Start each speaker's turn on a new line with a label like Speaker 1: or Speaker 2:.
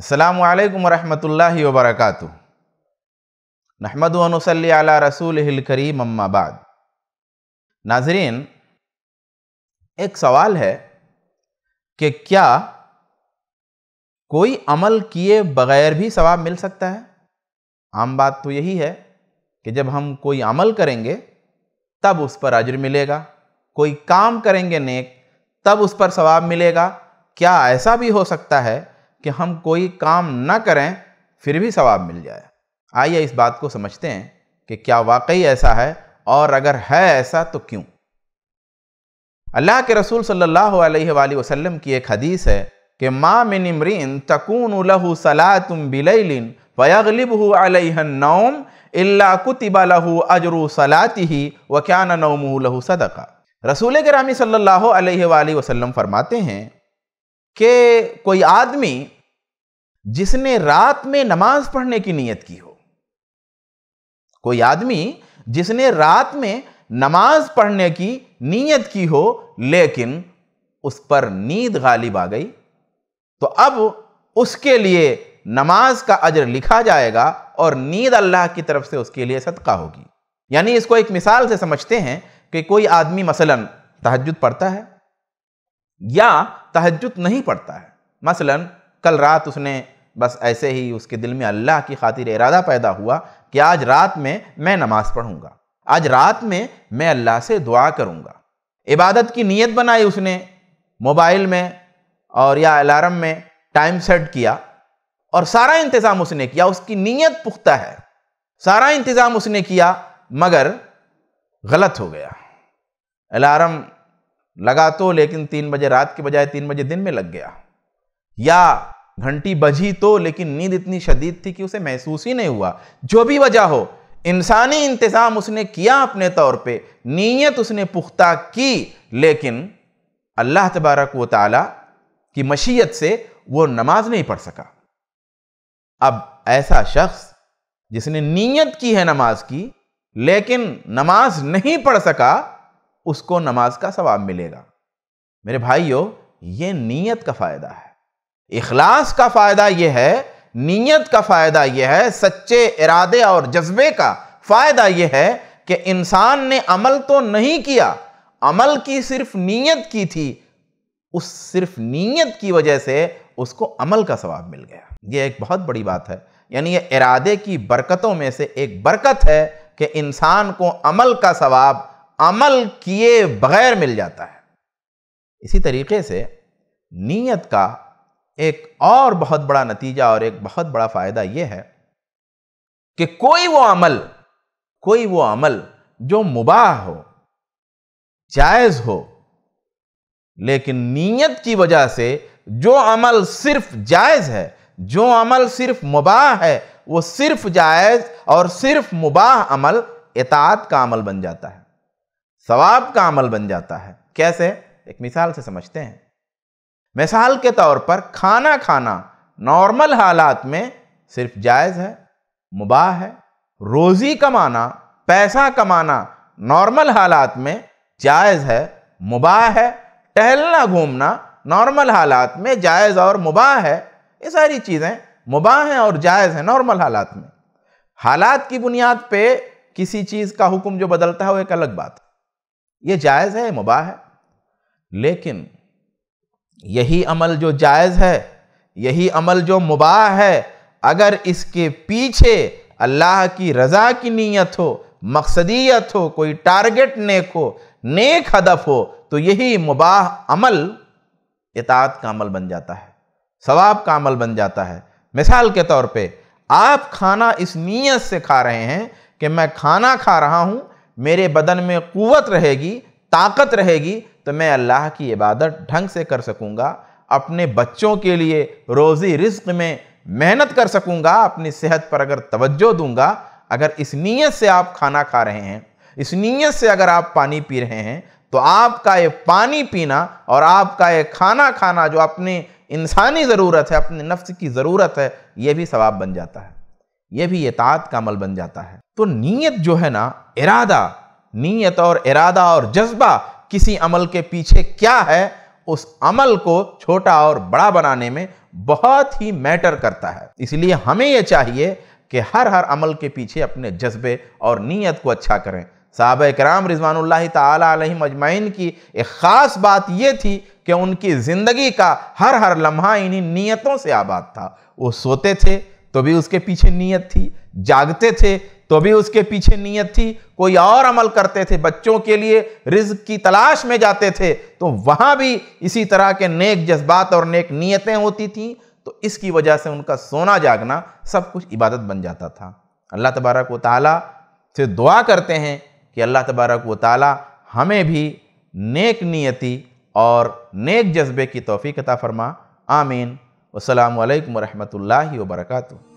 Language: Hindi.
Speaker 1: अल्लाम वरहमल वबरक नहमदनसल रसूल करीम अम्माबाद नाजरीन एक सवाल है कि क्या कोई अमल किए बगैर भी सवाब मिल सकता है आम बात तो यही है कि जब हम कोई अमल करेंगे तब उस पर अजर मिलेगा कोई काम करेंगे नेक तब उस पर सवाब मिलेगा क्या ऐसा भी हो सकता है कि हम कोई काम न करें फिर भी सवाब मिल जाए आइए इस बात को समझते हैं कि क्या वाकई ऐसा है और अगर है ऐसा तो क्यों अल्लाह के रसूल सल्लल्लाहु अलैहि वसल्लम की एक हदीस है कि माँ मिन इमरीन तकून सला लहू सलातुम बिलैलिन फ़यगलिब नौम इल्ला कुतिबा लहू अजरु सलाती ही व क्या न नौम लहू सदका रसूल करामी सल्लल्लाहु अलैहि वसल्लम फरमाते हैं कि कोई आदमी जिसने रात में नमाज पढ़ने की नीयत की हो कोई आदमी जिसने रात में नमाज पढ़ने की नीयत की हो लेकिन उस पर नींद गालिब आ गई तो अब उसके लिए नमाज का अजर लिखा जाएगा और नींद अल्लाह की तरफ से उसके लिए सदका होगी यानी इसको एक मिसाल से समझते हैं कि कोई आदमी मसलन तहजद पढ़ता है या तहजद नहीं पढ़ता है मसलन कल रात उसने बस ऐसे ही उसके दिल में अल्लाह की खातिर इरादा पैदा हुआ कि आज रात में मैं नमाज़ पढ़ूँगा आज रात में मैं अल्लाह से दुआ करूँगा इबादत की नीयत बनाई उसने मोबाइल में और या अलार्म में टाइम सेट किया और सारा इंतज़ाम उसने किया उसकी नीयत पुख्ता है सारा इंतज़ाम उसने किया मगर गलत हो गया अलार्म लगा तो लेकिन तीन बजे रात के बजाय तीन बजे दिन में लग गया या घंटी बजी तो लेकिन नींद इतनी शदीद थी कि उसे महसूस ही नहीं हुआ जो भी वजह हो इंसानी इंतज़ाम उसने किया अपने तौर पे नीयत उसने पुख्ता की लेकिन अल्लाह तबारक व ताली की मशीयत से वो नमाज नहीं पढ़ सका अब ऐसा शख्स जिसने नीयत की है नमाज की लेकिन नमाज नहीं पढ़ सका उसको नमाज का सवाब मिलेगा मेरे भाइयों ये नीयत का फ़ायदा है इखलास का फ़ायदा यह है नीयत का फ़ायदा यह है सच्चे इरादे और जज्बे का फ़ायदा यह है कि इंसान ने अमल तो नहीं किया अमल की सिर्फ नीयत की थी उस सिर्फ नीयत की वजह से उसको अमल का सवाब मिल गया यह एक बहुत बड़ी बात है यानी ये इरादे की बरकतों में से एक बरकत है कि इंसान को अमल का सवाब अमल किए बगैर मिल जाता है इसी तरीके से नीयत का एक और बहुत बड़ा नतीजा और एक बहुत बड़ा फायदा यह है कि कोई वो अमल कोई वो अमल जो मुबाह हो जायज हो लेकिन नीयत की वजह से जो अमल सिर्फ जायज है जो अमल सिर्फ मुबाह है वो सिर्फ जायज और सिर्फ मुबाह अमल इतात का अमल बन जाता है सवाब का अमल बन जाता है कैसे एक मिसाल से समझते हैं मिसाल के तौर पर खाना खाना नॉर्मल हालात में सिर्फ जायज़ है मुबाह है रोज़ी कमाना पैसा कमाना नॉर्मल हालात में जायज़ है मुबाह है टहलना घूमना नॉर्मल हालात में जायज़ और मुबाह है ये सारी चीज़ें मुबाह हैं और जायज़ हैं नॉर्मल हालात में हालात की बुनियाद पे किसी चीज़ का हुक्म जो बदलता है वो एक अलग बात है ये जायज़ है मुबाह है लेकिन यही अमल जो जायज़ है यही अमल जो मुबाह है अगर इसके पीछे अल्लाह की रज़ा की नीयत हो मकसदियत हो कोई टारगेट नेक हो नेक हदफ हो तो यही मुबाह अमल इतात का अमल बन जाता है सवाब का अमल बन जाता है मिसाल के तौर पे आप खाना इस नीयत से खा रहे हैं कि मैं खाना खा रहा हूँ मेरे बदन में क़वत रहेगी ताकत रहेगी तो मैं अल्लाह की इबादत ढंग से कर सकूँगा अपने बच्चों के लिए रोज़ी रिस्क में मेहनत कर सकूँगा अपनी सेहत पर अगर तवज्जो दूंगा अगर इस नीयत से आप खाना खा रहे हैं इस नीयत से अगर आप पानी पी रहे हैं तो आपका ये पानी पीना और आपका ये खाना खाना जो अपनी इंसानी ज़रूरत है अपने नफ्स की ज़रूरत है ये भी सवाब बन जाता है ये भी एतात का अमल बन जाता है तो नीयत जो है ना इरादा नीयत और इरादा और जज्बा किसी अमल के पीछे क्या है उस अमल को छोटा और बड़ा बनाने में बहुत ही मैटर करता है इसलिए हमें यह चाहिए कि हर हर अमल के पीछे अपने जज्बे और नीयत को अच्छा करें साहब कराम रिजवान तजमैन की एक ख़ास बात यह थी कि उनकी ज़िंदगी का हर हर लम्हा इन्हीं नीयतों से आबाद था वो सोते थे तो भी उसके पीछे नीयत थी जागते थे तो भी उसके पीछे नीयत थी कोई और अमल करते थे बच्चों के लिए रिज्क की तलाश में जाते थे तो वहाँ भी इसी तरह के नेक जज्बात और नेक नीयतें होती थी तो इसकी वजह से उनका सोना जागना सब कुछ इबादत बन जाता था अल्लाह तबारक व ताली से दुआ करते हैं कि अल्लाह तबारक व ताली हमें भी नेक नीयती और नेक जज्बे की तोफ़ी कता फ़रमा आमीन अल्लाम वरहमल वर्का